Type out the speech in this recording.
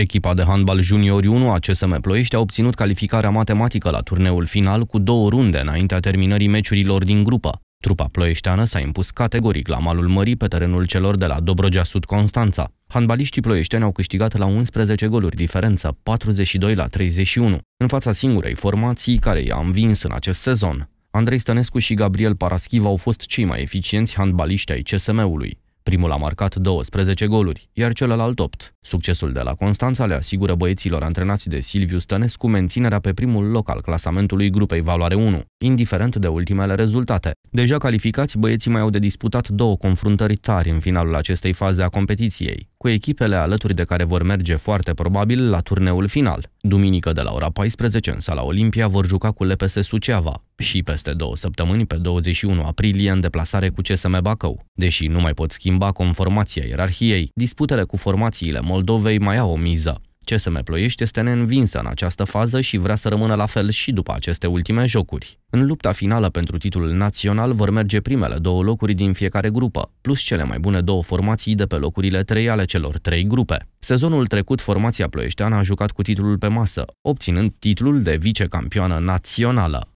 Echipa de handbal juniori 1 a CSM Ploiești a obținut calificarea matematică la turneul final cu două runde înaintea terminării meciurilor din grupă. Trupa ploieșteană s-a impus categoric la malul mării pe terenul celor de la Dobrogea Sud Constanța. Handbaliștii ploieșteni au câștigat la 11 goluri diferență, 42 la 31, în fața singurei formații care i-a învins în acest sezon. Andrei Stănescu și Gabriel Paraschiv au fost cei mai eficienți handbaliști ai CSM-ului. Primul a marcat 12 goluri, iar celălalt 8. Succesul de la Constanța le asigură băieților antrenați de Silviu Stănescu menținerea pe primul loc al clasamentului grupei Valoare 1 indiferent de ultimele rezultate. Deja calificați, băieții mai au de disputat două confruntări tari în finalul acestei faze a competiției, cu echipele alături de care vor merge foarte probabil la turneul final. Duminică de la ora 14 în sala Olimpia vor juca cu LPS Suceava și peste două săptămâni, pe 21 aprilie, în deplasare cu CSM Bacău. Deși nu mai pot schimba conformația ierarhiei, disputele cu formațiile Moldovei mai au o miză. CSM Ploiești este neînvinsă în această fază și vrea să rămână la fel și după aceste ultime jocuri. În lupta finală pentru titlul național vor merge primele două locuri din fiecare grupă, plus cele mai bune două formații de pe locurile trei ale celor trei grupe. Sezonul trecut, formația ploieșteană a jucat cu titlul pe masă, obținând titlul de vicecampioană națională.